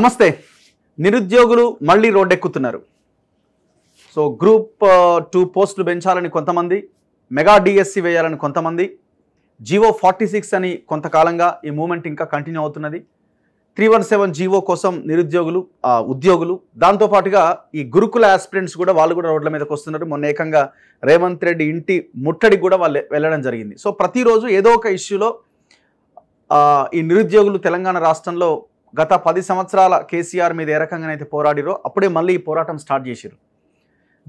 నమస్తే నిరుద్యోగులు మళ్ళీ రోడ్డెక్కుతున్నారు సో గ్రూప్ టూ పోస్టులు పెంచాలని కొంతమంది మెగా డిఎస్సి వేయాలని కొంతమంది జీవో ఫార్టీ సిక్స్ అని కొంతకాలంగా ఈ మూమెంట్ ఇంకా కంటిన్యూ అవుతున్నది త్రీ వన్ సెవెన్ జీవో కోసం నిరుద్యోగులు ఉద్యోగులు దాంతోపాటుగా ఈ గురుకుల ఆస్పిరెంట్స్ కూడా వాళ్ళు కూడా రోడ్ల మీదకి వస్తున్నారు మొన్న ఏకంగా రేవంత్ రెడ్డి ఇంటి ముట్టడికి కూడా వాళ్ళు వెళ్ళడం జరిగింది సో ప్రతిరోజు ఏదో ఒక ఇష్యూలో ఈ నిరుద్యోగులు తెలంగాణ రాష్ట్రంలో గత పది సంవత్సరాల కేసీఆర్ మీద ఏ రకంగానైతే పోరాడిరో అప్పుడే మళ్ళీ ఈ పోరాటం స్టార్ట్ చేశారు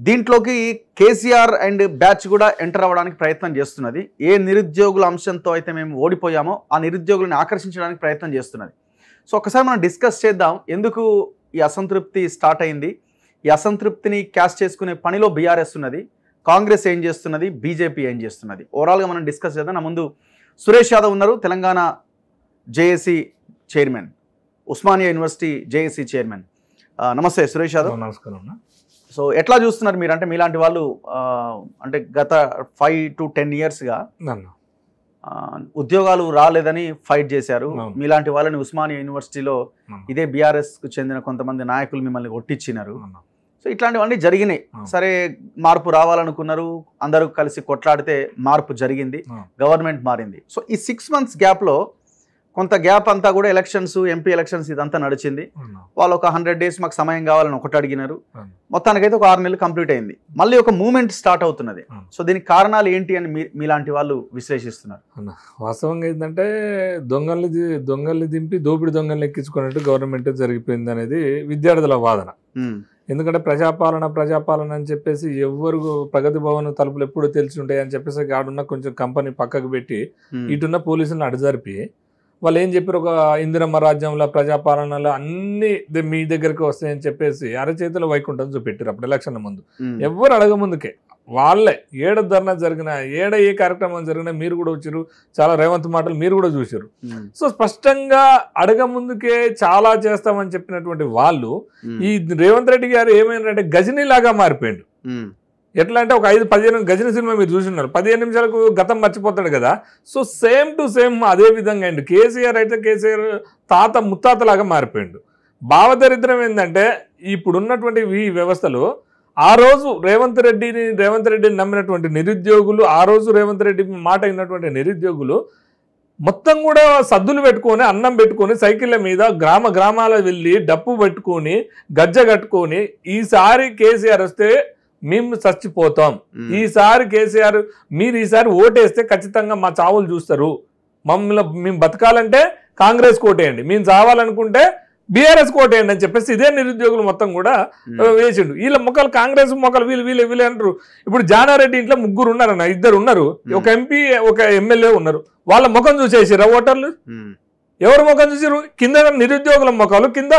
దీంట్లోకి కేసీఆర్ అండ్ బ్యాచ్ కూడా ఎంటర్ అవ్వడానికి ప్రయత్నం చేస్తున్నది ఏ నిరుద్యోగుల అంశంతో అయితే మేము ఓడిపోయామో ఆ నిరుద్యోగులను ఆకర్షించడానికి ప్రయత్నం చేస్తున్నది సో ఒకసారి మనం డిస్కస్ చేద్దాం ఎందుకు ఈ అసంతృప్తి స్టార్ట్ అయింది ఈ అసంతృప్తిని క్యాష్ చేసుకునే పనిలో బీఆర్ఎస్ ఉన్నది కాంగ్రెస్ ఏం చేస్తున్నది బీజేపీ ఏం చేస్తున్నది ఓవరాల్గా మనం డిస్కస్ చేద్దాం నా ముందు సురేష్ యాదవ్ ఉన్నారు Telangana JAC chairman Osmania university JAC chairman నమస్తే సురేష్ యాదవ్ నమస్కారం సో ఎట్లా చూస్తున్నారు మీరు అంటే మీలాంటి వాళ్ళు అంటే గత ఫైవ్ టు టెన్ ఇయర్స్గా ఉద్యోగాలు రాలేదని ఫైట్ చేశారు మీలాంటి వాళ్ళని ఉస్మానియా యూనివర్సిటీలో ఇదే బీఆర్ఎస్కు చెందిన కొంతమంది నాయకులు మిమ్మల్ని ఒట్టించినారు సో ఇట్లాంటివన్నీ జరిగినాయి సరే మార్పు రావాలనుకున్నారు అందరూ కలిసి కొట్లాడితే మార్పు జరిగింది గవర్నమెంట్ మారింది సో ఈ సిక్స్ మంత్స్ గ్యాప్లో కొంత గ్యాప్ అంతా కూడా ఎలక్షన్స్ ఎంపీ ఎలక్షన్స్ ఇదంతా నడిచింది వాళ్ళు ఒక హండ్రెడ్ డేస్ మాకు సమయం కావాలని ఒకటి అడిగినారు మొత్తానికైతే ఒక ఆరు నెలలు కంప్లీట్ అయింది మళ్ళీ ఒక మూమెంట్ స్టార్ట్ అవుతున్నది సో దీనికి కారణాలు ఏంటి అని మీలాంటి వాళ్ళు విశ్లేషిస్తున్నారు వాస్తవంగా ఏంటంటే దొంగలు దొంగల్ని దింపి దోపిడి దొంగల్ని ఎక్కించుకున్నట్టు గవర్నమెంట్ జరిగిపోయింది అనేది విద్యార్థుల వాదన ఎందుకంటే ప్రజాపాలన ప్రజాపాలన అని చెప్పేసి ఎవరు ప్రగతి భవన్ తలుపులు ఎప్పుడు తెలిసి అని చెప్పేసి ఆడున్న కొంచెం కంపెనీ పక్కకు పెట్టి ఇటున్న పోలీసులను అడిజరిపి వాళ్ళు ఏం చెప్పారు ఒక ఇందిరమ్మ రాజ్యంలో ప్రజాపాలనలో అన్ని మీ దగ్గరకు వస్తాయని చెప్పేసి అరచేతిలో వైకుంఠం చూపెట్టారు అప్పుడు ఎలక్షన్ ముందు ఎవరు అడగముందుకే వాళ్ళే ఏడ ధర్నా జరిగినా ఏడ ఏ కార్యక్రమం జరిగినా మీరు కూడా వచ్చారు చాలా రేవంత్ మాటలు మీరు కూడా చూసారు సో స్పష్టంగా అడగ ముందుకే చాలా చేస్తామని చెప్పినటువంటి వాళ్ళు ఈ రేవంత్ రెడ్డి గారు ఏమైనా గజనీ గజనీలాగా మారిపోయాడు ఎట్లా అంటే ఒక ఐదు పదిహేను గజన సినిమా మీరు చూసినారు పదిహేను నిమిషాలకు గతం మర్చిపోతాడు కదా సో సేమ్ టు సేమ్ అదే విధంగా అండి కేసీఆర్ అయితే కేసీఆర్ తాత ముత్తాతలాగా మారిపోయిండు భావదరిద్రం ఏంటంటే ఇప్పుడున్నటువంటి ఈ వ్యవస్థలు ఆ రోజు రేవంత్ రెడ్డిని రేవంత్ రెడ్డిని నమ్మినటువంటి నిరుద్యోగులు ఆ రోజు రేవంత్ రెడ్డి మాట అయినటువంటి నిరుద్యోగులు మొత్తం కూడా సద్దులు పెట్టుకొని అన్నం పెట్టుకొని సైకిళ్ళ మీద గ్రామ గ్రామాల వెళ్ళి డప్పు పెట్టుకొని గజ్జ కట్టుకొని ఈసారి కేసీఆర్ వస్తే మేము చచ్చిపోతాం ఈసారి కేసీఆర్ మీరు ఈసారి ఓటేస్తే ఖచ్చితంగా మా చావులు చూస్తారు మమ్మల్ని మేము బతకాలంటే కాంగ్రెస్ ఓటేయండి మేము చావాలనుకుంటే బీఆర్ఎస్ కోటేయండి అని చెప్పేసి ఇదే నిరుద్యోగులు మొత్తం కూడా వేసిండు వీళ్ళ మొక్కలు కాంగ్రెస్ మొక్కలు వీళ్ళు వీళ్ళు వీళ్ళు అంటారు ఇప్పుడు జానారెడ్డి ఇంట్లో ముగ్గురు ఉన్నారన్న ఇద్దరు ఉన్నారు ఒక ఎంపీ ఒక ఎమ్మెల్యే ఉన్నారు వాళ్ళ ముఖం చూసేసిరా ఓటర్లు ఎవరు ముఖం చూసిరు కింద నిరుద్యోగుల ముఖాలు కింద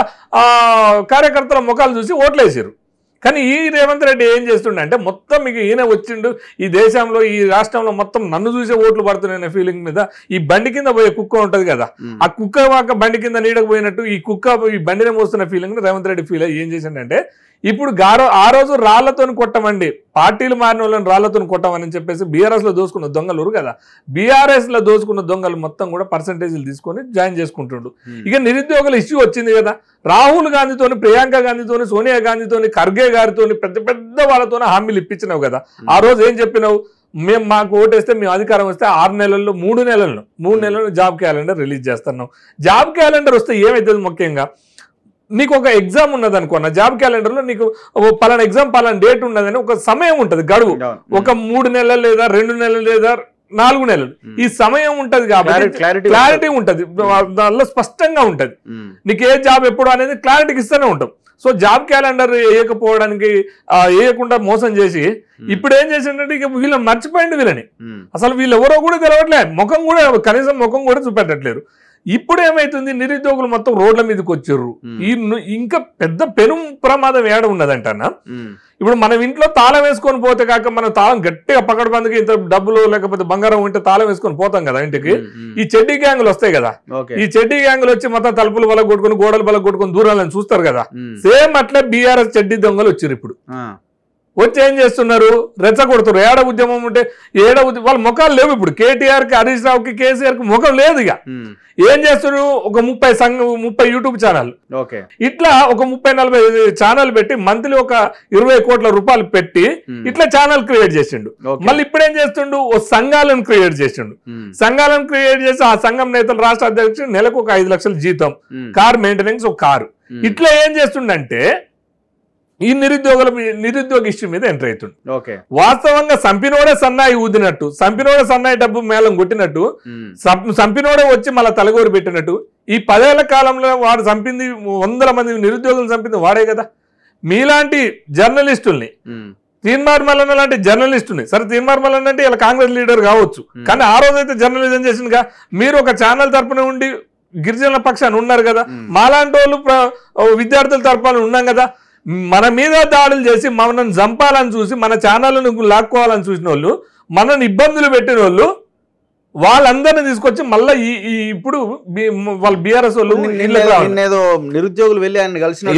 కార్యకర్తల ముఖాలు చూసి ఓట్లేసారు కానీ ఈ రేవంత్ రెడ్డి ఏం చేస్తుండే అంటే మొత్తం మీకు ఈయన వచ్చిండు ఈ దేశంలో ఈ రాష్ట్రంలో మొత్తం నన్ను చూసే ఓట్లు పడుతున్నాయనే ఫీలింగ్ మీద ఈ బండి కింద పోయే కుక్క ఉంటుంది కదా ఆ కుక్క వాక బండి కింద నీడకు పోయినట్టు ఈ కుక్క ఈ బండిని మోస్తున్న ఫీలింగ్ రేవంత్ రెడ్డి ఫీల్ అయ్యి ఏం చేసిండంటే ఇప్పుడు గారో ఆ రోజు రాళ్లతో కొట్టమండి పార్టీలు మారిన వాళ్ళని రాళ్లతో కొట్టమని చెప్పేసి బీఆర్ఎస్లో దోసుకున్న దొంగలు కదా బీఆర్ఎస్లో దోసుకున్న దొంగలు మొత్తం కూడా పర్సంటేజీలు తీసుకొని జాయిన్ చేసుకుంటుండు hmm. ఇక నిరుద్యోగుల ఇష్యూ వచ్చింది కదా రాహుల్ గాంధీతోని ప్రియాంక గాంధీతోని సోనియా గాంధీతోని ఖర్గే గారితోని పెద్ద పెద్ద వాళ్ళతో హామీలు ఇప్పించినావు కదా hmm. ఆ రోజు ఏం చెప్పినావు మేము మాకు ఓటేస్తే మేము అధికారం వస్తే ఆరు నెలల్లో మూడు నెలలను మూడు hmm. నెలలను జాబ్ క్యాలెండర్ రిలీజ్ చేస్తున్నాం జాబ్ క్యాలెండర్ వస్తే ఏమైతుంది ముఖ్యంగా నీకు ఒక ఎగ్జామ్ ఉన్నది అనుకో నా జాబ్ క్యాలెండర్లో నీకు పలానా ఎగ్జామ్ పలానా డేట్ ఉన్నదని ఒక సమయం ఉంటుంది గడువు ఒక మూడు నెలలు లేదా రెండు నెలలు లేదా నాలుగు నెలలు ఈ సమయం ఉంటది కాబట్టి క్లారిటీ ఉంటది దానిలో స్పష్టంగా ఉంటది నీకు ఏ జాబ్ ఎప్పుడు అనేది క్లారిటీకి ఇస్తూనే ఉంటాం సో జాబ్ క్యాలెండర్ వేయకపోవడానికి వేయకుండా మోసం చేసి ఇప్పుడు ఏం చేసిందంటే ఇక వీళ్ళని మర్చిపోయింది వీళ్ళని అసలు వీళ్ళు ఎవరో కూడా తెలవట్లే ముఖం కూడా కనీసం ముఖం కూడా చూపెట్టట్లేరు ఇప్పుడు ఏమైతుంది నిరుద్యోగులు మొత్తం రోడ్ల మీదకి వచ్చారు ఈ ఇంకా పెద్ద పెను ప్రమాదం ఏడ ఉన్నదంట ఇప్పుడు మనం ఇంట్లో తాళం వేసుకొని పోతే కాక మనం తాళం గట్టిగా పకడబందుకి ఇంత డబ్బులు లేకపోతే బంగారం ఉంటే తాళం వేసుకొని పోతాం కదా ఇంటికి ఈ చెడ్డీ గ్యాంగులు వస్తాయి కదా ఈ చెడ్డీ గ్యాంగులు వచ్చి మొత్తం తలుపులు బల కొట్టుకుని గోడలు బల కొట్టుకుని దూరాలని చూస్తారు కదా సేమ్ అట్లే బీఆర్ఎస్ చెడ్డీ దొంగలు వచ్చారు ఇప్పుడు వచ్చి ఏం చేస్తున్నారు రెచ్చగొడుతున్నారు ఏడ ఉద్యమం ఉంటే ఏడ ఉద్యమం వాళ్ళ ముఖాలు లేవు ఇప్పుడు కేటీఆర్కి హరీష్ రావుకి కేసీఆర్కి ముఖం లేదు ఇక ఏం చేస్తున్నారు ఒక ముప్పై సంఘ ముప్పై యూట్యూబ్ ఛానల్ ఇట్లా ఒక ముప్పై నలభై ఛానల్ పెట్టి మంత్లీ ఒక ఇరవై కోట్ల రూపాయలు పెట్టి ఇట్లా ఛానల్ క్రియేట్ చేసిండు మళ్ళీ ఇప్పుడు ఏం చేస్తుండు ఓ సంఘాలను క్రియేట్ చేసిండు సంఘాలను క్రియేట్ చేసి ఆ సంఘం నేతలు రాష్ట్ర అధ్యక్షుడు నెలకు ఒక ఐదు లక్షల జీతం కార్ మెయింటెనెన్స్ ఒక కారు ఇట్లా ఏం చేస్తుండంటే ఈ నిరుద్యోగుల నిరుద్యోగ ఇష్యూ మీద ఎంటర్ అవుతుంది ఓకే వాస్తవంగా సంపినోడే సన్నాయి ఊదినట్టు సంపినోడే సన్నాయి డబ్బు మేళం కొట్టినట్టు సంపినోడే వచ్చి మళ్ళీ తలగోరు పెట్టినట్టు ఈ పదేళ్ల కాలంలో వాడు చంపింది వందల మంది నిరుద్యోగులు చంపింది వాడే కదా మీలాంటి జర్నలిస్టుల్ని తీన్మార్ మల్లన్న లాంటి జర్నలిస్టుని సరే తీన్మార్ మల్లన్న అంటే ఇలా కాంగ్రెస్ లీడర్ కావచ్చు కానీ ఆ రోజైతే జర్నలిజం చేసిందిగా మీరు ఒక ఛానల్ తరపున ఉండి గిరిజనుల పక్షాన్ని ఉన్నారు కదా మాలాంటి వాళ్ళు విద్యార్థుల తరపున ఉన్నాం కదా మన మీద దాడులు చేసి మనల్ని చంపాలని చూసి మన ఛానళ్ళను లాక్కోవాలని చూసిన వాళ్ళు మనల్ని ఇబ్బందులు పెట్టిన వాళ్ళు వాళ్ళందరినీ తీసుకొచ్చి మళ్ళీ ఈ ఇప్పుడు వాళ్ళ బీఆర్ఎస్ వాళ్ళు నిరుద్యోగులు వెళ్ళి ఆయన కలిసిన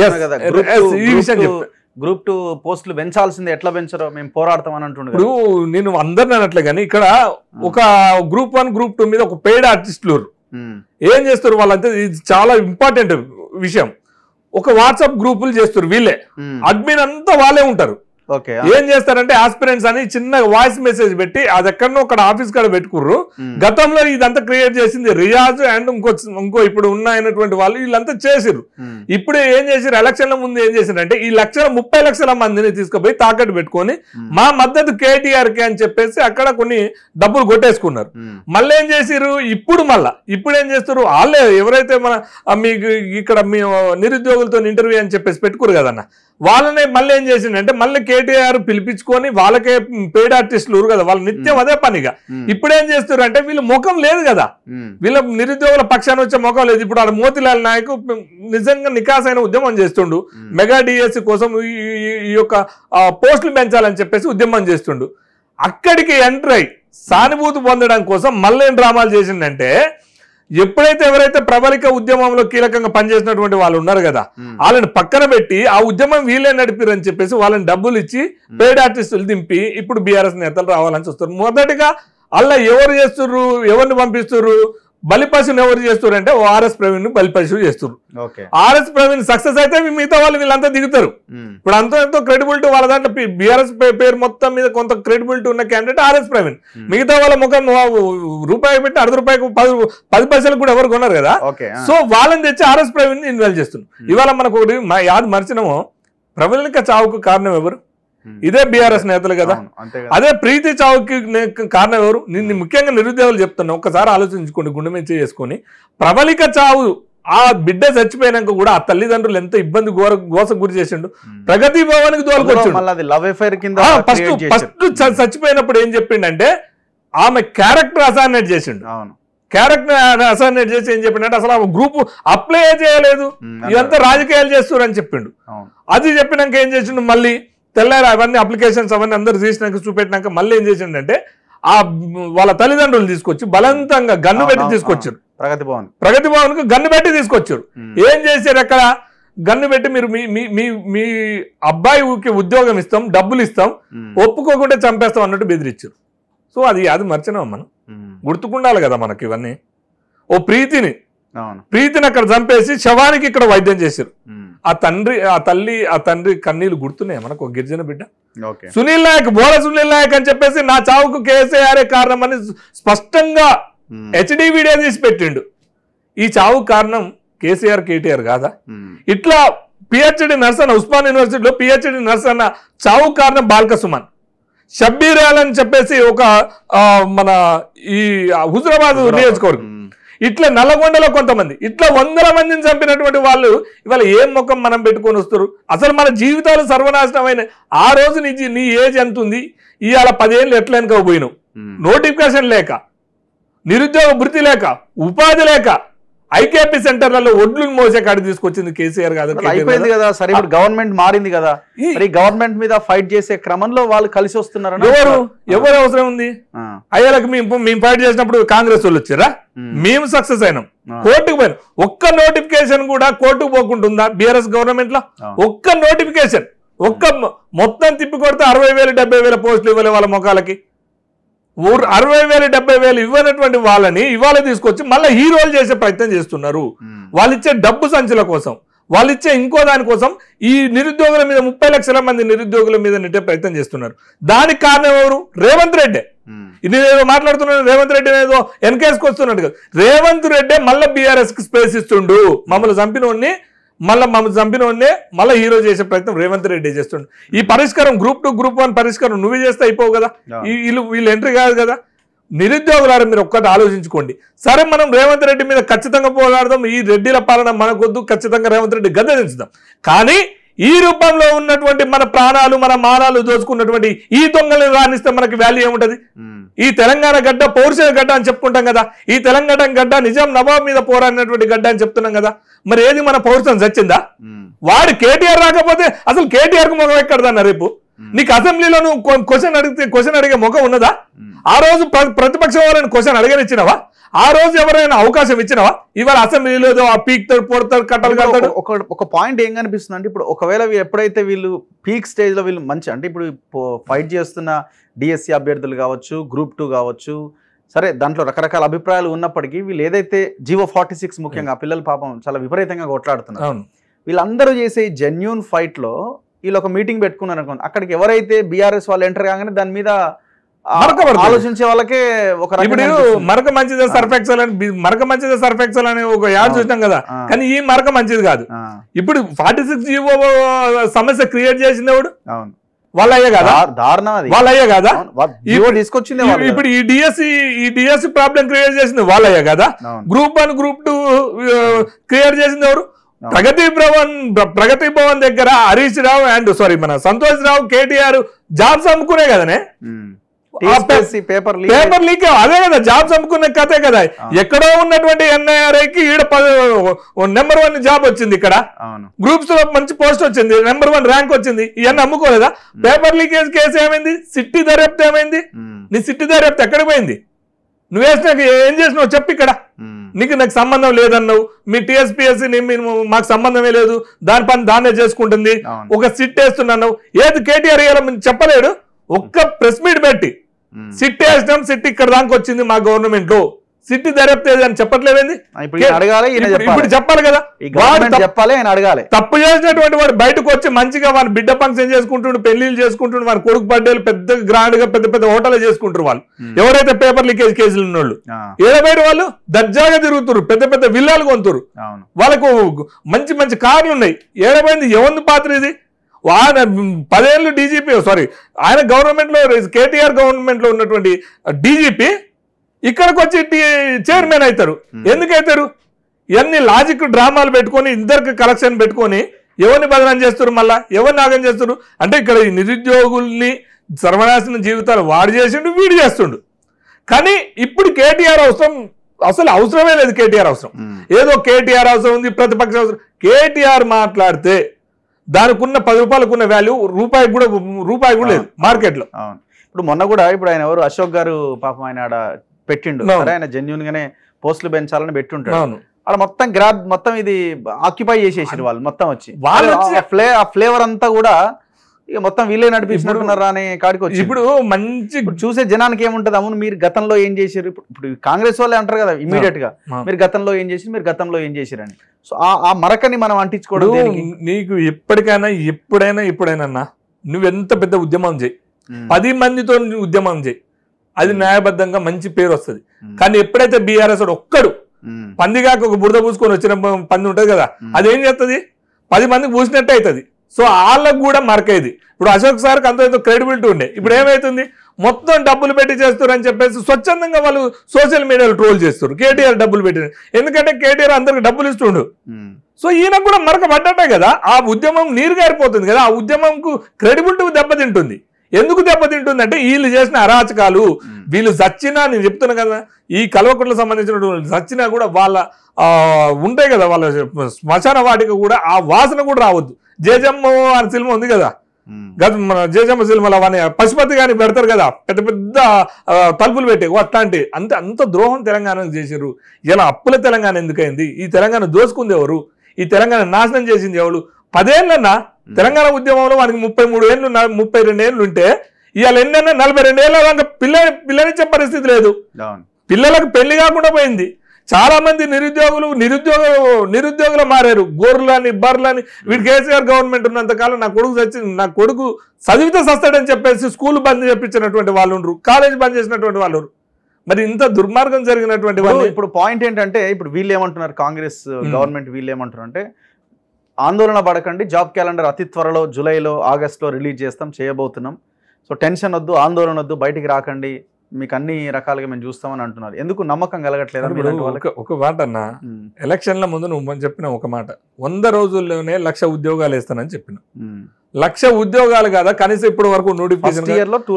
గ్రూప్ టూ పోస్టులు పెంచాల్సింది ఎట్లా పెంచరో మేము పోరాడతాం అని అంటుండే ఇప్పుడు నేను అందరిని అన్నట్లే కానీ ఇక్కడ hmm. ఒక గ్రూప్ వన్ గ్రూప్ టూ మీద ఒక పెయిడ్ ఆర్టిస్టులు hmm. ఏం చేస్తారు వాళ్ళంతా ఇది చాలా ఇంపార్టెంట్ విషయం ఒక వాట్సాప్ గ్రూపులు చేస్తారు వీళ్ళే అడ్మిన్ అంతా వాళ్ళే ఉంటారు ఏం చేస్తారంటే ఆస్పిరెంట్స్ అని చిన్న వాయిస్ మెసేజ్ పెట్టి అది ఎక్కడనో ఒక ఆఫీస్ కాడ పెట్టుకుర్రు గతంలో ఇదంతా క్రియేట్ చేసింది రియాజ్ అండ్ ఇంకో ఇంకో ఇప్పుడు ఉన్న అయినటువంటి వాళ్ళు వీళ్ళంతా చేసిరు ఇప్పుడు ఏం చేసారు ఎలక్షన్ల ముందు ఏం అంటే ఈ లక్షల ముప్పై లక్షల మందిని తీసుకుపోయి తాకట్టు పెట్టుకొని మా మద్దతు కేటీఆర్ కి అని చెప్పేసి అక్కడ కొన్ని డబ్బులు కొట్టేసుకున్నారు మళ్ళీ ఏం చేసారు ఇప్పుడు మళ్ళా ఇప్పుడు ఏం చేస్తారు వాళ్ళే ఎవరైతే మన మీకు ఇక్కడ మీ నిరుద్యోగులతో ఇంటర్వ్యూ అని చెప్పేసి పెట్టుకోరు కదన్నా వాళ్ళనే మళ్ళీ ఏం అంటే మళ్ళీ కేటీఆర్ పిలిపించుకొని వాళ్ళకే పేడ్ ఆర్టిస్టులు ఊరు కదా వాళ్ళు నిత్యం అదే పనిగా ఇప్పుడు ఏం చేస్తున్నారు అంటే వీళ్ళు ముఖం లేదు కదా వీళ్ళ నిరుద్యోగుల పక్షాన వచ్చే ముఖం లేదు ఇప్పుడు ఆడ మోతిలాల్ నాయక్ నిజంగా నికాసైన ఉద్యమం చేస్తుండు మెగా డిఎస్సి కోసం ఈ యొక్క పోస్టులు పెంచాలని చెప్పేసి ఉద్యమం చేస్తుండు అక్కడికి ఎంటర్ అయి సానుభూతి పొందడం కోసం మళ్ళీ డ్రామాలు చేసిందంటే ఎప్పుడైతే ఎవరైతే ప్రబలిక ఉద్యమంలో కీలకంగా పనిచేసినటువంటి వాళ్ళు ఉన్నారు కదా వాళ్ళని పక్కన పెట్టి ఆ ఉద్యమం వీళ్ళే అని చెప్పేసి వాళ్ళని డబ్బులు ఇచ్చి పేడ్ ఆర్టిస్టులు దింపి ఇప్పుడు బీఆర్ఎస్ నేతలు రావాలని చూస్తారు మొదటిగా అలా ఎవరు చేస్తుర్రు ఎవరిని పంపిస్తుర్రు బలిపశువుని ఎవరు ఓ ఆర్ఎస్ ప్రవీణ్ బలిపశువు చేస్తారు ఆర్ఎస్ ప్రవీణ్ సక్సెస్ అయితే మిగతా వాళ్ళు వీళ్ళంతా దిగుతారు ఇప్పుడు అంత ఎంతో క్రెడిబిలిటీ వాళ్ళ దాంట్లో బీఆర్ఎస్ పేరు మొత్తం మీద కొంత క్రెడిబిలిటీ ఉన్న క్యాండిడేట్ ఆర్ఎస్ ప్రవీణ్ మిగతా వాళ్ళ ముఖం రూపాయి పెట్టి అర్ధ రూపాయికి పది పది పైసలు కూడా ఎవరు కొన్నారు కదా సో వాళ్ళని తెచ్చి ఆర్ఎస్ ప్రవీణ్ ఇన్వాల్వ్ చేస్తున్నారు ఇవాళ మనకు ఒకటి యాద్ మర్చినము ప్రవీణిక చావుకు కారణం ఎవరు ఇదే బీఆర్ఎస్ నేతలు కదా అదే ప్రీతి చావుకి కారణం ఎవరు నిన్ను ముఖ్యంగా నిరుద్యోగులు చెప్తున్నా ఒక్కసారి ఆలోచించుకోండి గుండె మీద చేసుకొని ప్రబలిక చావు ఆ బిడ్డ చచ్చిపోయినాక కూడా ఆ తల్లిదండ్రులు ఎంత ఇబ్బంది ఘోర గోస గురి చేసిండు ప్రగతి భవన్ దోలుకొచ్చిండు ఫస్ట్ ఫస్ట్ చచ్చిపోయినప్పుడు ఏం చెప్పిండంటే ఆమె క్యారెక్టర్ అసానేట్ చేసిండు క్యారెక్టర్ అసానేట్ చేసి ఏం చెప్పిండే అసలు ఆమె గ్రూప్ అప్లై చేయలేదు ఇదంతా రాజకీయాలు చేస్తున్నారు అని చెప్పిండు అది చెప్పినాక ఏం చేసిండు మళ్ళీ తెల్లారి అవన్నీ అప్లికేషన్స్ అవన్నీ అందరు చేసినాక చూపెట్టినాక మళ్ళీ ఏం చేసిందంటే ఆ వాళ్ళ తల్లిదండ్రులు తీసుకొచ్చి బలవంతంగా గన్ను పెట్టి తీసుకొచ్చారు ప్రగతి భవన్ ప్రగతి భవన్ కు గన్ను పెట్టి తీసుకొచ్చారు ఏం చేశారు అక్కడ గన్ను పెట్టి మీరు మీ మీ మీ అబ్బాయికి ఉద్యోగం ఇస్తాం డబ్బులు ఇస్తాం ఒప్పుకోకుండా చంపేస్తాం అన్నట్టు బెదిరించారు సో అది అది మర్చినాం మనం గుర్తుకుండాలి కదా మనకి ఇవన్నీ ఓ ప్రీతిని ప్రీతిని అక్కడ చంపేసి శవానికి ఇక్కడ వైద్యం చేశారు ఆ తండ్రి ఆ తల్లి ఆ తండ్రి కన్నీళ్ళు గుర్తున్నాయి మనకు గిరిజన బిడ్డ సునీల్ నాయక్ బోల సునీల్ నాయక్ అని చెప్పేసి నా చావుకు కేసీఆర్ కారణం అని స్పష్టంగా హెచ్డి వీడియో తీసి పెట్టిండు ఈ చావు కారణం కేసీఆర్ కేటీఆర్ కాదా ఇట్లా పిహెచ్డి నర్సన్న ఉస్మాన్ యూనివర్సిటీలో పిహెచ్డి నర్సన్న చావు కారణం బాల్క సుమన్ షబ్బీర్ అని చెప్పేసి ఒక మన ఈ హుజరాబాద్ నియోజకవర్గం ఇట్లా నల్లగొండలో కొంతమంది ఇట్లా వందల మందిని చంపినటువంటి వాళ్ళు ఇవాళ ఏం ముఖం మనం పెట్టుకొని వస్తారు అసలు మన జీవితాలు సర్వనాశనమైన ఆ రోజు నీ నీ ఏజ్ ఎంత ఉంది ఇవాళ పదేళ్ళు ఎట్లా వెనుక నోటిఫికేషన్ లేక నిరుద్యోగ భృతి లేక ఉపాధి లేక ఐకేపీ లలో ఒడ్లు మోసే కాడ తీసుకొచ్చింది కేసీఆర్ కాదు అయిపోయింది కదా సరే ఇప్పుడు గవర్నమెంట్ మారింది కదా మరి గవర్నమెంట్ మీద ఫైట్ చేసే క్రమంలో వాళ్ళు కలిసి వస్తున్నారు ఎవరు ఎవరు అవసరం ఉంది అయ్యాలకు మేము మేము ఫైట్ చేసినప్పుడు కాంగ్రెస్ వాళ్ళు వచ్చారా మేము సక్సెస్ అయినాం కోర్టుకు పోయినా ఒక్క నోటిఫికేషన్ కూడా కోర్టుకు పోకుంటుందా బీఆర్ఎస్ గవర్నమెంట్ లో ఒక్క నోటిఫికేషన్ ఒక్క మొత్తం తిప్పి కొడితే అరవై వేలు డెబ్బై వేల పోస్టులు ఇవ్వలే వాళ్ళ ముఖాలకి ఊరు అరవై వేలు డెబ్బై వేలు ఇవ్వనటువంటి వాళ్ళని ఇవాళ తీసుకొచ్చి మళ్ళీ హీరోలు చేసే ప్రయత్నం చేస్తున్నారు వాళ్ళు ఇచ్చే డబ్బు సంచుల కోసం వాళ్ళు ఇచ్చే ఇంకో దానికోసం ఈ నిరుద్యోగుల మీద ముప్పై లక్షల మంది నిరుద్యోగుల మీద నెట్టే ప్రయత్నం చేస్తున్నారు దానికి కారణం ఎవరు రేవంత్ రెడ్డే నేనేదో మాట్లాడుతున్నాను రేవంత్ రెడ్డి ఏదో ఎన్కేస్కి వస్తున్నాడు కదా రేవంత్ రెడ్డే మళ్ళీ బీఆర్ఎస్కి స్పేస్ ఇస్తుండు మమ్మల్ని చంపినోడిని మళ్ళీ మమ్మల్ని చంపిన వాడినే మళ్ళీ హీరో చేసే ప్రయత్నం రేవంత్ రెడ్డి చేస్తుండే ఈ పరిష్కారం గ్రూప్ టూ గ్రూప్ వన్ పరిష్కారం నువ్వే చేస్తే అయిపోవు కదా వీళ్ళు వీళ్ళు ఎంట్రీ కాదు కదా నిరుద్యోగులారా మీరు ఒక్కటి ఆలోచించుకోండి సరే మనం రేవంత్ రెడ్డి మీద ఖచ్చితంగా పోరాడదాం ఈ రెడ్డిల పాలన మనకొద్దు ఖచ్చితంగా రేవంత్ రెడ్డి గద్దె దించుదాం కానీ ఈ రూపంలో ఉన్నటువంటి మన ప్రాణాలు మన మానాలు దోచుకున్నటువంటి ఈ దొంగలను రాణిస్తే మనకి వాల్యూ ఏముంటది ఈ తెలంగాణ గడ్డ పౌరుష గడ్డ అని చెప్పుకుంటాం కదా ఈ తెలంగాణ గడ్డ నిజాం నవాబ్ మీద పోరాడినటువంటి గడ్డ అని చెప్తున్నాం కదా మరి ఏది మన పౌరత్వం చచ్చిందా వాడు కేటీఆర్ రాకపోతే అసలు కేటీఆర్ కు ముఖం ఎక్కడదన్న రేపు నీకు అసెంబ్లీలో నువ్వు క్వశ్చన్ అడిగితే క్వశ్చన్ అడిగే ముఖం ఉన్నదా ఆ రోజు ప్రతిపక్షం వాళ్ళని క్వశ్చన్ అడగనిచ్చినావా ఆ రోజు ఎవరైనా అవకాశం ఇచ్చినావా ఇవాళ అసెంబ్లీలో ఆ పీక్తాడు పొడతాడు కట్టలు కడతాడు ఒక ఒక పాయింట్ ఏం కనిపిస్తుంది అంటే ఇప్పుడు ఒకవేళ ఎప్పుడైతే వీళ్ళు పీక్ స్టేజ్ లో వీళ్ళు మంచి అంటే ఇప్పుడు ఫైట్ చేస్తున్న డిఎస్సి అభ్యర్థులు కావచ్చు గ్రూప్ టూ కావచ్చు సరే దాంట్లో రకరకాల అభిప్రాయాలు ఉన్నప్పటికీ వీళ్ళు ఏదైతే జీవో ఫార్టీ సిక్స్ ముఖ్యంగా hmm. పిల్లల పాపం చాలా విపరీతంగా కొట్లాడుతున్నారు వీళ్ళందరూ చేసే జెన్యున్ ఫైట్ లో వీళ్ళు ఒక మీటింగ్ పెట్టుకున్నారు అనుకోండి అక్కడికి ఎవరైతే బీఆర్ఎస్ వాళ్ళు ఎంటర్ కాగానే దాని మీద ఆలోచించే వాళ్ళకే ఒక ఇప్పుడు మరక మంచిది సర్ఫెక్సల్ అని మరక మంచిది సర్ఫెక్సల్ అని ఒక యాడ్ చూసినాం కదా కానీ ఈ మరక మంచిది కాదు ఇప్పుడు ఫార్టీ సిక్స్ సమస్య క్రియేట్ చేసింది ఎవడు అవును వాళ్ళయ్యే కదా దారుణం అది వాళ్ళయ్యే కదా తీసుకొచ్చింది ఇప్పుడు ఈ డిఎస్సి e, ఈ డిఎస్సి ప్రాబ్లం క్రియేట్ చేసింది వాళ్ళయ్యే కదా group one group two create చేసింది ఎవరు ప్రగతి భవన్ ప్రగతి భవన్ దగ్గర హరీష్ రావు అండ్ సారీ మన సంతోష్ రావు కేటీఆర్ జాబ్స్ అమ్ముకునే కదనే పేపర్ లీక్ అదే కదా జాబ్ చంపుకున్న కథే కదా ఎక్కడో ఉన్నటువంటి కి ఈడ నెంబర్ వన్ జాబ్ వచ్చింది ఇక్కడ గ్రూప్స్ లో మంచి పోస్ట్ వచ్చింది నెంబర్ వన్ ర్యాంక్ వచ్చింది ఇవన్నీ అమ్ముకోలేదా పేపర్ లీకేజ్ కేసు ఏమైంది సిట్టి దర్యాప్తు ఏమైంది నీ సిట్టి దర్యాప్తు ఎక్కడికి పోయింది నువ్వు వేసిన ఏం చేసినావు చెప్పి ఇక్కడ నీకు నాకు సంబంధం లేదన్నావు మీ టీఎస్పీఎస్సీ మాకు సంబంధమే లేదు దాని పని దాన్నే చేసుకుంటుంది ఒక సిట్ వేస్తున్నావు ఏది కేటీఆర్ చెప్పలేడు ఒక్క ప్రెస్ మీట్ పెట్టి సిట్ వేసినాం సిట్ ఇక్కడ దాకా వచ్చింది మా గవర్నమెంట్ లో సిట్ దర్యాప్తు అని చెప్పట్లేదండి అడగాలి ఇప్పుడు చెప్పాలి కదా చెప్పాలి ఆయన అడగాలి తప్పు చేసినటువంటి వాడు బయటకు వచ్చి మంచిగా వాని బిడ్డ ఫంక్షన్ చేసుకుంటుండు పెళ్లిళ్ళు చేసుకుంటుండు వారి కొడుకు బర్త్డేలు పెద్ద గ్రాండ్ గా పెద్ద పెద్ద హోటల్ చేసుకుంటారు వాళ్ళు ఎవరైతే పేపర్ లీకేజ్ కేసులు ఉన్న వాళ్ళు ఏడబైట వాళ్ళు దర్జాగా తిరుగుతున్నారు పెద్ద పెద్ద విల్లాలు కొంతురు వాళ్ళకు మంచి మంచి కార్లు ఉన్నాయి ఏడబైంది ఎవరి పాత్ర ఇది ఆయన పదేళ్ళు డీజీపీ సారీ ఆయన గవర్నమెంట్లో కేటీఆర్ గవర్నమెంట్లో ఉన్నటువంటి డీజీపీ ఇక్కడికి వచ్చి చైర్మన్ అవుతారు hmm. ఎందుకైతారు ఎన్ని లాజిక్ డ్రామాలు పెట్టుకొని ఇద్దరికి కలెక్షన్ పెట్టుకొని ఎవరిని బదనం చేస్తారు మళ్ళా ఎవరిని నాగం చేస్తారు అంటే ఇక్కడ నిరుద్యోగుల్ని సర్వనాశన జీవితాలు వాడు చేసిండు వీడు చేస్తుండు కానీ ఇప్పుడు కేటీఆర్ అవసరం అసలు అవసరమే లేదు కేటీఆర్ అవసరం hmm. ఏదో కేటీఆర్ అవసరం ఉంది ప్రతిపక్ష అవసరం కేటీఆర్ మాట్లాడితే దానికి ఉన్న పది రూపాయలకు ఉన్న వాల్యూ రూపాయి కూడా రూపాయి కూడా లేదు మార్కెట్ లో ఇప్పుడు మొన్న కూడా ఇప్పుడు ఆయన ఎవరు అశోక్ గారు పాపం ఆయన ఆడ పెట్టిండు ఆయన జెన్యున్ గానే పోస్టులు పెంచాలని పెట్టుంటాడు అక్కడ మొత్తం గ్రాబ్ మొత్తం ఇది ఆక్యుపై చేసేసారు వాళ్ళు మొత్తం వచ్చి వాళ్ళు ఆ ఫ్లేవర్ అంతా కూడా ఇక మొత్తం వీళ్ళే నడిపిస్తున్నారా అనే కాడికి వచ్చి ఇప్పుడు మంచి చూసే జనానికి ఏముంటది అవును మీరు గతంలో ఏం చేశారు ఇప్పుడు ఇప్పుడు కాంగ్రెస్ వాళ్ళే అంటారు కదా ఇమీడియట్ గా మీరు గతంలో ఏం చేసి మీరు గతంలో ఏం చేశారని సో ఆ మరకని మనం అంటించుకోవడం నీకు ఎప్పటికైనా ఎప్పుడైనా ఎప్పుడైనా నువ్వెంత పెద్ద ఉద్యమం చేయి పది మందితో ఉద్యమం చేయి అది న్యాయబద్ధంగా మంచి పేరు వస్తుంది కానీ ఎప్పుడైతే బీఆర్ఎస్ ఒక్కడు పందిగాక ఒక బురద పూసుకొని వచ్చిన పంది ఉంటది కదా అదేం చేస్తుంది పది మందికి పూసినట్టు అవుతుంది సో వాళ్ళకు కూడా మరకేది ఇప్పుడు అశోక్ సార్కి అంత ఎంతో క్రెడిబిలిటీ ఉండే ఇప్పుడు hmm. ఏమవుతుంది మొత్తం డబ్బులు పెట్టి చేస్తారని చెప్పేసి స్వచ్ఛందంగా వాళ్ళు సోషల్ మీడియాలో ట్రోల్ చేస్తారు కేటీఆర్ డబ్బులు పెట్టిన ఎందుకంటే కేటీఆర్ అందరికి డబ్బులు ఇస్తుండు hmm. సో ఈయన కూడా మరక పడ్డటే కదా ఆ ఉద్యమం నీరు గారిపోతుంది కదా ఆ ఉద్యమంకు క్రెడిబిలిటీ దెబ్బతింటుంది ఎందుకు దెబ్బతింటుందంటే వీళ్ళు చేసిన అరాచకాలు hmm. వీళ్ళు సచ్చినా నేను చెప్తున్నా కదా ఈ కల్వకుంట్లకు సంబంధించినటువంటి సచ్చినా కూడా వాళ్ళ ఉంటాయి కదా వాళ్ళ శ్మశాన వాటికి కూడా ఆ వాసన కూడా రావద్దు జేజమ్మ అని సినిమా ఉంది కదా గత మన జేజమ్మ సినిమాలో అవన్నీ పశుపతి కానీ పెడతారు కదా పెద్ద పెద్ద తలుపులు పెట్టి అట్లాంటి అంత అంత ద్రోహం తెలంగాణకు చేసారు ఇలా అప్పుల తెలంగాణ ఎందుకైంది ఈ తెలంగాణ దోసుకుంది ఎవరు ఈ తెలంగాణ నాశనం చేసింది ఎవరు పదేళ్ళన్నా తెలంగాణ ఉద్యమంలో వానికి ముప్పై మూడు ఏళ్ళు ముప్పై రెండు ఏళ్ళు ఉంటే ఇవాళ ఎన్నైనా నలభై రెండు ఏళ్ళ పిల్ల పిల్లనిచ్చే పరిస్థితి లేదు పిల్లలకు పెళ్లి కాకుండా పోయింది చాలామంది నిరుద్యోగులు నిరుద్యోగ నిరుద్యోగులు మారారు గోర్లని బర్లని వీడు కేసీఆర్ గవర్నమెంట్ ఉన్నంతకాలం నా కొడుకు చచ్చి నా కొడుకు చదివితే సస్తాడని చెప్పేసి స్కూల్ బంద్ చేపించినటువంటి వాళ్ళు ఉండరు కాలేజ్ బంద్ చేసినటువంటి వాళ్ళు మరి ఇంత దుర్మార్గం జరిగినటువంటి వాళ్ళు ఇప్పుడు పాయింట్ ఏంటంటే ఇప్పుడు వీళ్ళు ఏమంటున్నారు కాంగ్రెస్ గవర్నమెంట్ వీళ్ళు ఏమంటున్నారు అంటే ఆందోళన పడకండి జాబ్ క్యాలెండర్ అతి త్వరలో జూలైలో ఆగస్టులో రిలీజ్ చేస్తాం చేయబోతున్నాం సో టెన్షన్ వద్దు ఆందోళన వద్దు బయటికి రాకండి మీకు అన్ని రకాలుగా మేము చూస్తామని అంటున్నారు ఎందుకు నమ్మకం కలగట్లేదు ఒక మాట అన్న ఎలక్షన్ల ముందు నువ్వు చెప్పిన ఒక మాట వంద రోజుల్లోనే లక్ష ఉద్యోగాలు ఇస్తానని చెప్పిన లక్ష ఉద్యోగాలు కాదా కనీసం ఇప్పటి వరకు నోటిఫికేషన్ ఇయర్ లో టూ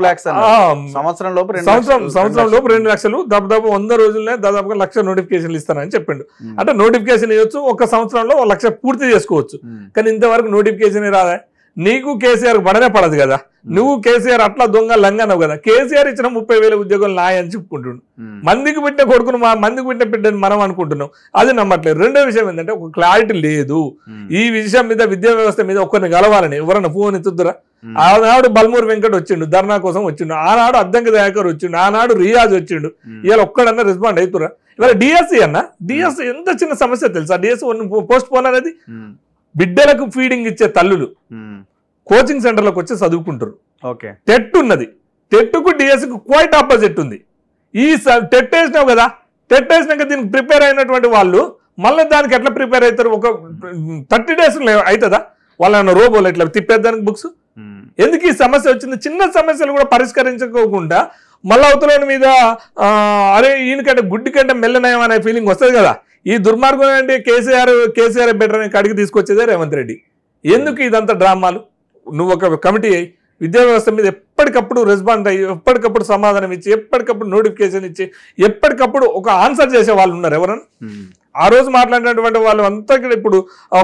సంవత్సరం లోపు సంవత్సరం సంవత్సరం లోపు రెండు లక్షలు దాదాపు వంద రోజుల్లోనే దాదాపుగా లక్ష నోటిఫికేషన్లు ఇస్తానని చెప్పిండు అంటే నోటిఫికేషన్ ఇవ్వచ్చు ఒక సంవత్సరంలో లక్ష పూర్తి చేసుకోవచ్చు కానీ ఇంతవరకు నోటిఫికేషన్ రాదా నీకు కేసీఆర్ పడనే పడదు కదా నువ్వు కేసీఆర్ అట్లా దొంగ లంగనవు కదా కేసీఆర్ ఇచ్చిన ముప్పై వేల ఉద్యోగాలు నాయని చెప్పుకుంటుండు మందికి పెట్టిన కొడుకును మా మందికి పెట్టిన బిడ్డని మనం అనుకుంటున్నాం అది నమ్మట్లేదు రెండో విషయం ఏంటంటే ఒక క్లారిటీ లేదు ఈ విషయం మీద విద్యా వ్యవస్థ మీద ఒక్కరిని కలవాలని ఎవరన్నా ఫోన్ ఎత్తుద్దురా ఆనాడు బల్మూర్ వెంకట్ వచ్చిండు ధర్నా కోసం వచ్చిండు ఆనాడు అద్దంకి దయాకర్ వచ్చిండు ఆనాడు రియాజ్ వచ్చిండు ఇవాళ ఒక్కడన్నా రెస్పాండ్ అవుతురా ఇవాళ డిఎస్సి e అన్న డిఎస్సి e ఎంత చిన్న సమస్య తెలుసా డిఎస్సి e పోస్ట్ పోన్ అనేది బిడ్డలకు ఫీడింగ్ ఇచ్చే తల్లులు కోచింగ్ సెంటర్లోకి వచ్చి చదువుకుంటారు ఓకే టెట్ ఉన్నది టెట్కు డిఎస్కు క్వైట్ ఆపోజిట్ ఉంది ఈ టెట్ వేసినావు కదా టెట్ వేసినాక దీనికి ప్రిపేర్ అయినటువంటి వాళ్ళు మళ్ళీ దానికి ఎట్లా ప్రిపేర్ అవుతారు ఒక థర్టీ డేస్ అవుతుందా వాళ్ళ రోబోలు ఎట్లా తిప్పేద్దానికి బుక్స్ ఎందుకు ఈ సమస్య వచ్చింది చిన్న సమస్యలు కూడా పరిష్కరించుకోకుండా మళ్ళీ అవతలని మీద అరే ఈయనకంటే గుడ్డి కంటే మెల్లనయం అనే ఫీలింగ్ వస్తుంది కదా ఈ దుర్మార్గం అంటే కేసీఆర్ కేసీఆర్ బెటర్ అని కడిగి తీసుకొచ్చేదే రేవంత్ రెడ్డి ఎందుకు ఇదంతా డ్రామాలు నువ్వు ఒక కమిటీ విద్యా వ్యవస్థ మీద ఎప్పటికప్పుడు రెస్పాండ్ అయ్యి ఎప్పటికప్పుడు సమాధానం ఇచ్చి ఎప్పటికప్పుడు నోటిఫికేషన్ ఇచ్చి ఎప్పటికప్పుడు ఒక ఆన్సర్ చేసే వాళ్ళు ఉన్నారు ఎవరన్నా ఆ రోజు మాట్లాడినటువంటి వాళ్ళు అంతా ఇప్పుడు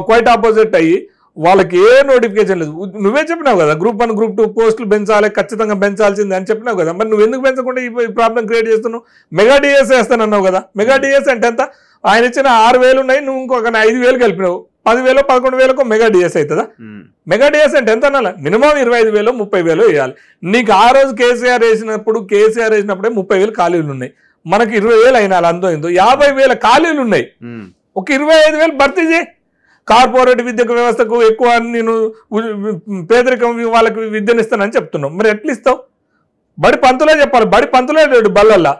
క్వైట్ ఆపోజిట్ అయ్యి వాళ్ళకి ఏ నోటిఫికేషన్ లేదు నువ్వే చెప్పినావు కదా గ్రూప్ వన్ గ్రూప్ టూ పోస్టులు పెంచాలి ఖచ్చితంగా పెంచాల్సింది అని చెప్పినావు కదా మరి నువ్వు ఎందుకు పెంచకుండా ఈ ప్రాబ్లం క్రియేట్ చేస్తున్నావు మెగా డిఎస్ వేస్తానన్నావు కదా మెగా డిఎస్ అంటే ఎంత ఆయన ఇచ్చిన ఆరు వేలు ఉన్నాయి నువ్వు ఇంకొక ఐదు వేలు కలిపినావు పదివేలు పదకొండు వేలకు మెగా డిఎస్ అవుతుందా మెగా డిఎస్ అంటే ఎంత అనాలి మినిమం ఇరవై ఐదు వేలు ముప్పై వేలు వేయాలి నీకు ఆ రోజు కేసీఆర్ వేసినప్పుడు కేసీఆర్ వేసినప్పుడే ముప్పై వేలు ఖాళీలు ఉన్నాయి మనకి ఇరవై వేలు అయినా అందో ఇందో యాభై వేల ఖాళీలు ఉన్నాయి ఒక ఇరవై ఐదు వేలు భర్తీ చేయి కార్పొరేట్ విద్యకు వ్యవస్థకు ఎక్కువ నేను పేదరికం వాళ్ళకి విద్యనిస్తానని చెప్తున్నావు మరి ఎట్లా ఇస్తావు బడి పంతులే చెప్పాలి బడి పంతులే బల్లల్లా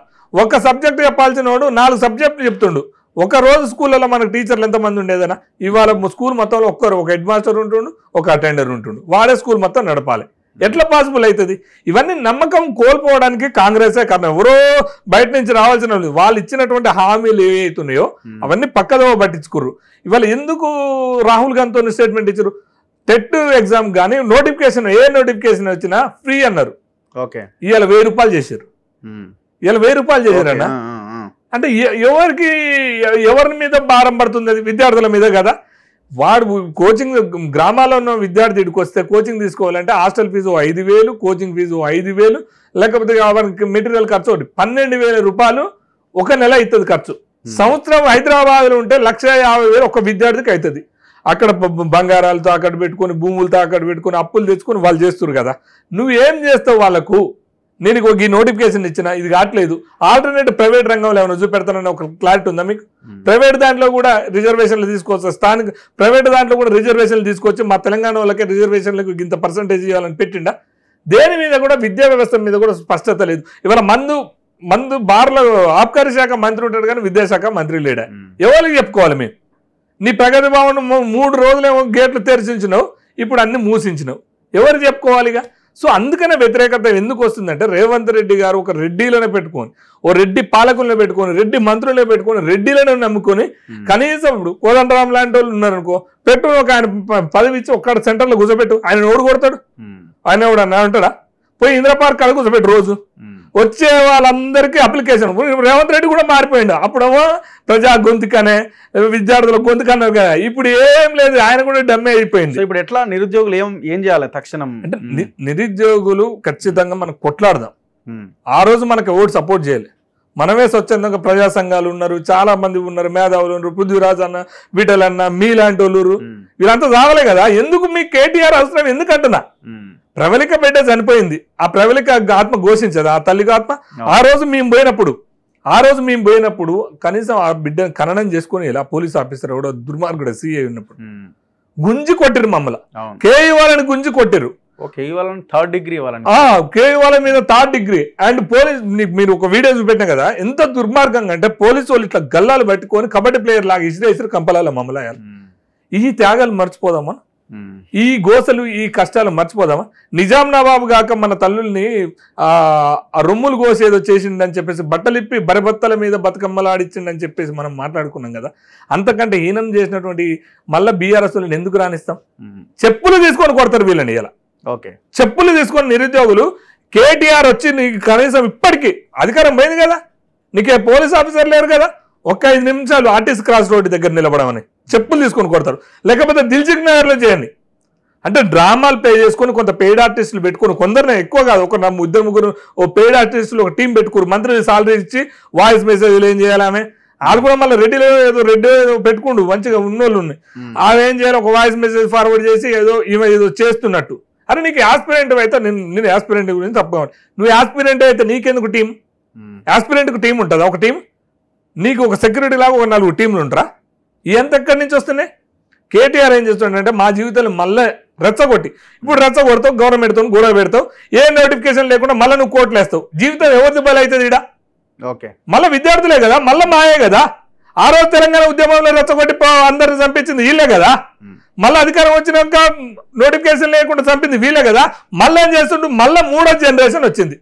ఒక సబ్జెక్ట్ చెప్పాల్సిన వాడు నాలుగు సబ్జెక్ట్ చెప్తుండు ఒక రోజు స్కూళ్ళలో మనకు టీచర్లు ఎంతమంది ఉండేదన్నా ఇవాళ స్కూల్ మొత్తంలో ఒక్కరు ఒక హెడ్ మాస్టర్ ఉంటుండు ఒక అటెండర్ ఉంటుండు వాడే స్కూల్ మొత్తం నడపాలి ఎట్లా పాసిబుల్ అవుతుంది ఇవన్నీ నమ్మకం కోల్పోవడానికి కాంగ్రెసే కారణం ఎవరో బయట నుంచి రావాల్సిన వాళ్ళు ఇచ్చినటువంటి హామీలు ఏవైతున్నాయో అవన్నీ పక్కదో పట్టించుకోరు ఇవాళ ఎందుకు రాహుల్ గాంధీతో స్టేట్మెంట్ ఇచ్చారు టెట్ ఎగ్జామ్ కానీ నోటిఫికేషన్ ఏ నోటిఫికేషన్ వచ్చినా ఫ్రీ అన్నారు ఓకే ఇవాళ వెయ్యి రూపాయలు చేశారు ఇవాళ వెయ్యి రూపాయలు చేశారన్నా అంటే ఎవరికి ఎవరి మీద భారం పడుతుంది అది విద్యార్థుల మీద కదా వాడు కోచింగ్ గ్రామాల్లో ఉన్న విద్యార్థి ఇక్కడికి వస్తే కోచింగ్ తీసుకోవాలంటే హాస్టల్ ఫీజు ఐదు వేలు కోచింగ్ ఫీజు ఐదు వేలు లేకపోతే వాడికి మెటీరియల్ ఖర్చు ఒకటి పన్నెండు వేల రూపాయలు ఒక నెల అవుతుంది ఖర్చు సంవత్సరం హైదరాబాద్లో ఉంటే లక్ష యాభై వేలు ఒక విద్యార్థికి అవుతుంది అక్కడ బంగారాలతో అక్కడ పెట్టుకొని భూములతో అక్కడ పెట్టుకొని అప్పులు తెచ్చుకొని వాళ్ళు చేస్తారు కదా నువ్వేం చేస్తావు వాళ్ళకు నేను ఒక ఈ నోటిఫికేషన్ ఇచ్చిన ఇది కావట్లేదు ఆల్టర్నేట్ ప్రైవేట్ రంగంలో ఏమైనా చూపెడతానని ఒక క్లారిటీ ఉందా మీకు hmm. ప్రైవేట్ దాంట్లో కూడా రిజర్వేషన్లు తీసుకోవచ్చు స్థానిక ప్రైవేట్ దాంట్లో కూడా రిజర్వేషన్లు తీసుకొచ్చి మా తెలంగాణ వాళ్ళకే రిజర్వేషన్లకు ఇంత పర్సంటేజ్ ఇవ్వాలని పెట్టిండా దేని మీద కూడా విద్యా వ్యవస్థ మీద కూడా స్పష్టత లేదు ఇవాళ మందు మందు బార్ల ఆబ్కారీ శాఖ మంత్రి ఉంటాడు కానీ విద్యాశాఖ మంత్రి లేడా hmm. ఎవరికి చెప్పుకోవాలి మేము నీ ప్రగతి భవన్ మూడు రోజులేమో గేట్లు తెరిచించినావు ఇప్పుడు అన్ని మూసించినావు ఎవరు చెప్పుకోవాలిగా సో అందుకనే వ్యతిరేకత ఎందుకు వస్తుందంటే రేవంత్ రెడ్డి గారు ఒక రెడ్డిలోనే పెట్టుకొని ఓ రెడ్డి పాలకులనే పెట్టుకొని రెడ్డి మంత్రులనే పెట్టుకొని రెడ్డిలోనే నమ్ముకొని కనీసం ఇప్పుడు కోదండరాం లాంటి వాళ్ళు ఉన్నారనుకో పెట్టు ఒక ఆయన పదవి ఇచ్చి ఒక్కడ సెంటర్లో కూర్చోబెట్టు ఆయన నోడు కొడతాడు ఆయన ఎవడన్నా ఉంటాడా పోయి ఇంద్రపార్క్ కూర్చోబెట్టు రోజు వచ్చే వాళ్ళందరికీ అప్లికేషన్ రేవంత్ రెడ్డి కూడా మారిపోయిండు అప్పుడేమో ప్రజా గొంతుకనే విద్యార్థుల గొంతుకనే కదా ఇప్పుడు ఏం లేదు ఆయన కూడా డమ్మి అయిపోయింది ఇప్పుడు ఎట్లా నిరుద్యోగులు ఏం ఏం చేయాలి తక్షణం అంటే నిరుద్యోగులు ఖచ్చితంగా మనం కొట్లాడదాం ఆ రోజు మనకి ఓటు సపోర్ట్ చేయాలి మనమే స్వచ్ఛందంగా ప్రజా సంఘాలు ఉన్నారు చాలా మంది ఉన్నారు మేధావులు ఉన్నారు పృథ్వీరాజ్ అన్న వీటలన్న అన్న మీలాంటి వాళ్ళు వీళ్ళంతా కదా ఎందుకు మీ కేటీఆర్ అవసరం ఎందుకంటున్నా ప్రవళిక బిడ్డ చనిపోయింది ఆ ప్రవళిక ఆత్మ ఘోషించదు ఆ తల్లికి ఆత్మ ఆ రోజు మేము పోయినప్పుడు ఆ రోజు మేము పోయినప్పుడు కనీసం ఆ బిడ్డ ఖననం చేసుకుని ఇలా పోలీస్ ఆఫీసర్ ఎవడో దుర్మార్గుడు సిఐ ఉన్నప్పుడు గుంజి కొట్టిరు మమ్మల్ని కేఈ వాళ్ళని గుంజి కొట్టిరు థర్డ్ డిగ్రీ కేఈ వాళ్ళ మీద థర్డ్ డిగ్రీ అండ్ పోలీస్ మీరు ఒక వీడియో చూపెట్టిన కదా ఎంత దుర్మార్గంగా అంటే పోలీసు వాళ్ళు ఇట్లా గల్లాలు పట్టుకొని కబడ్డీ ప్లేయర్ లాగా ఇసిరేసిరు కంపలాల మమ్మల్ని ఈ త్యాగాలు మర్చిపోదామా ఈ గోసలు ఈ కష్టాలు మర్చిపోదామా నిజాం నవాబు గాక మన తల్లుల్ని ఆ రొమ్ములు గోసేదో చేసిండని చెప్పేసి బట్టలిప్పి బరిబత్తల మీద బతుకమ్మలాడిచ్చిండని చెప్పేసి మనం మాట్లాడుకున్నాం కదా అంతకంటే హీనం చేసినటువంటి మళ్ళీ బీఆర్ఎస్లను ఎందుకు రాణిస్తాం చెప్పులు తీసుకొని కొడతారు వీళ్ళని ఇలా ఓకే చెప్పులు తీసుకొని నిరుద్యోగులు కేటీఆర్ వచ్చి నీకు కనీసం ఇప్పటికీ అధికారం పోయింది కదా నీకే పోలీస్ ఆఫీసర్ లేరు కదా ఒక్క ఐదు నిమిషాలు ఆర్టీసీ క్రాస్ రోడ్డు దగ్గర నిలబడమని చెప్పులు తీసుకొని కొడతారు లేకపోతే దిల్జిక్ నగర్లో చేయండి అంటే డ్రామాలు పే చేసుకొని కొంత పెయిడ్ ఆర్టిస్టులు పెట్టుకొని కొందరినే ఎక్కువ కాదు ఒక ఇద్దరు ముగ్గురు ఓ పెయిడ్ ఆర్టిస్టులు ఒక టీం పెట్టుకోరు మంత్రి సాలరీ ఇచ్చి వాయిస్ మెసేజ్లు ఏం చేయాలని వాళ్ళు కూడా మళ్ళీ రెడ్డిలో ఏదో రెడ్డి ఏదో పెట్టుకుండు మంచిగా ఉన్నోళ్ళు ఉన్నాయి అవి ఏం చేయాలి ఒక వాయిస్ మెసేజ్ ఫార్వర్డ్ చేసి ఏదో ఈమె ఏదో చేస్తున్నట్టు అరే నీకు యాస్పిరెంట్ అయితే నేను నేను యాస్పిరెంట్ గురించి తప్పకుండా నువ్వు యాస్పిరెంట్ అయితే నీకెందుకు టీం యాస్పిరెంట్కి టీం ఉంటుంది ఒక టీం నీకు ఒక సెక్యూరిటీ లాగా ఒక నాలుగు టీంలు ఉంటారా ఎంత ఎక్కడి నుంచి వస్తున్నాయి కేటీఆర్ ఏం చేస్తుండే మా జీవితాలు మళ్ళీ రెచ్చగొట్టి ఇప్పుడు రెచ్చగొడతావు గవర్నమెంట్తో గొడవ పెడతావు ఏ నోటిఫికేషన్ లేకుండా మళ్ళీ నువ్వు కోట్లు వేస్తావు జీవితం ఎవరిది బలి అవుతుంది ఇడా ఓకే మళ్ళీ విద్యార్థులే కదా మళ్ళీ మాయే కదా ఆ రోజు తెలంగాణ ఉద్యమంలో రెచ్చగొట్టి అందరిని చంపించింది వీళ్ళే కదా మళ్ళీ అధికారం వచ్చినాక నోటిఫికేషన్ లేకుండా చంపింది వీళ్ళే కదా మళ్ళీ ఏం చేస్తుంటే మళ్ళీ మూడో జనరేషన్ వచ్చింది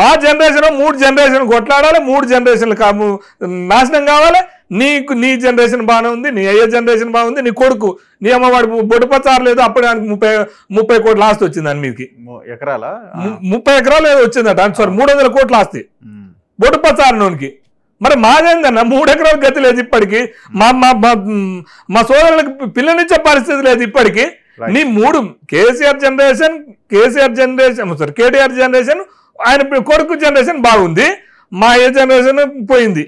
మా జనరేషన్ మూడు జనరేషన్ కొట్లాడాలి మూడు జనరేషన్లు నాశనం కావాలి నీకు నీ జనరేషన్ బాగానే ఉంది నీ అయ్యే జనరేషన్ బాగుంది నీ కొడుకు నీ అమ్మవాడి బొడ్డుపచ్చారు లేదు అప్పుడే దానికి ముప్పై ముప్పై కోట్లు ఆస్తి వచ్చింది అని మీకు ఎకరాల ముప్పై ఎకరాలు ఏదో వచ్చిందట సారీ మూడు వందల కోట్లు ఆస్తి బొడ్డుపచ్చారులోనికి మరి మాదేందన్న మూడు ఎకరాల గతి లేదు ఇప్పటికీ మా మా మా సోదరులకు పిల్లనిచ్చే పరిస్థితి లేదు ఇప్పటికీ నీ మూడు KCR generation KCR generation sorry KTR generation ఆయన కొడుకు జనరేషన్ బాగుంది మా ఏ జనరేషన్ పోయింది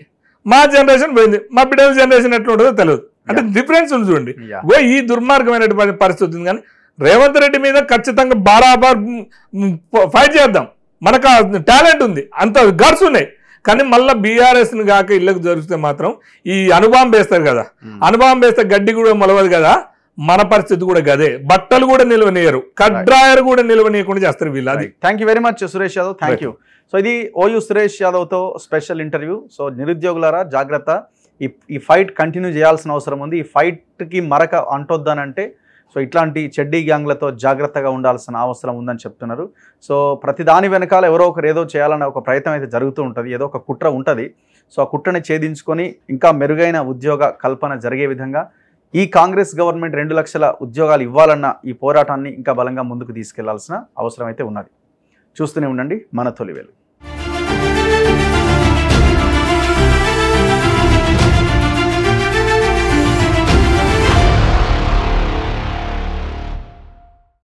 మా జనరేషన్ పోయింది మా బిడ్డల జనరేషన్ ఉంటుందో తెలియదు అంటే డిఫరెన్స్ ఉంది చూడండి ఓ ఈ దుర్మార్గమైన పరిస్థితి ఉంది కానీ రేవంత్ రెడ్డి మీద ఖచ్చితంగా బారాబార్ ఫైట్ చేద్దాం మనకు టాలెంట్ ఉంది అంత గర్స్ ఉన్నాయి కానీ మళ్ళీ బీఆర్ఎస్ని కాక ఇళ్ళకి జరిగితే మాత్రం ఈ అనుభవం వేస్తారు కదా hmm. అనుభవం వేస్తే గడ్డి కూడా మొలవదు కదా మన పరిస్థితి కూడా గదే బట్టలు కూడా నిల్వనీయరు కట్ డ్రాయర్ కూడా నిల్వనీయకుండా చేస్తారు వీళ్ళు అది thank very much Suresh Yadav thank so ఇది ఓయు సురేష్ యాదవ్తో స్పెషల్ ఇంటర్వ్యూ సో నిరుద్యోగులారా జాగ్రత్త ఈ ఈ ఫైట్ కంటిన్యూ చేయాల్సిన అవసరం ఉంది ఈ ఫైట్కి మరక అంటొద్దనంటే సో ఇట్లాంటి చెడ్డీ గ్యాంగ్లతో జాగ్రత్తగా ఉండాల్సిన అవసరం ఉందని చెప్తున్నారు సో ప్రతి దాని వెనకాల ఎవరో ఒకరు ఏదో చేయాలనే ఒక ప్రయత్నం అయితే జరుగుతూ ఉంటుంది ఏదో ఒక కుట్ర ఉంటుంది సో ఆ కుట్రని ఛేదించుకొని ఇంకా మెరుగైన ఉద్యోగ కల్పన జరిగే విధంగా ఈ కాంగ్రెస్ గవర్నమెంట్ రెండు లక్షల ఉద్యోగాలు ఇవ్వాలన్న ఈ పోరాటాన్ని ఇంకా బలంగా ముందుకు తీసుకెళ్లాల్సిన అవసరం అయితే ఉన్నది చూస్తూనే ఉండండి మన తొలివేలు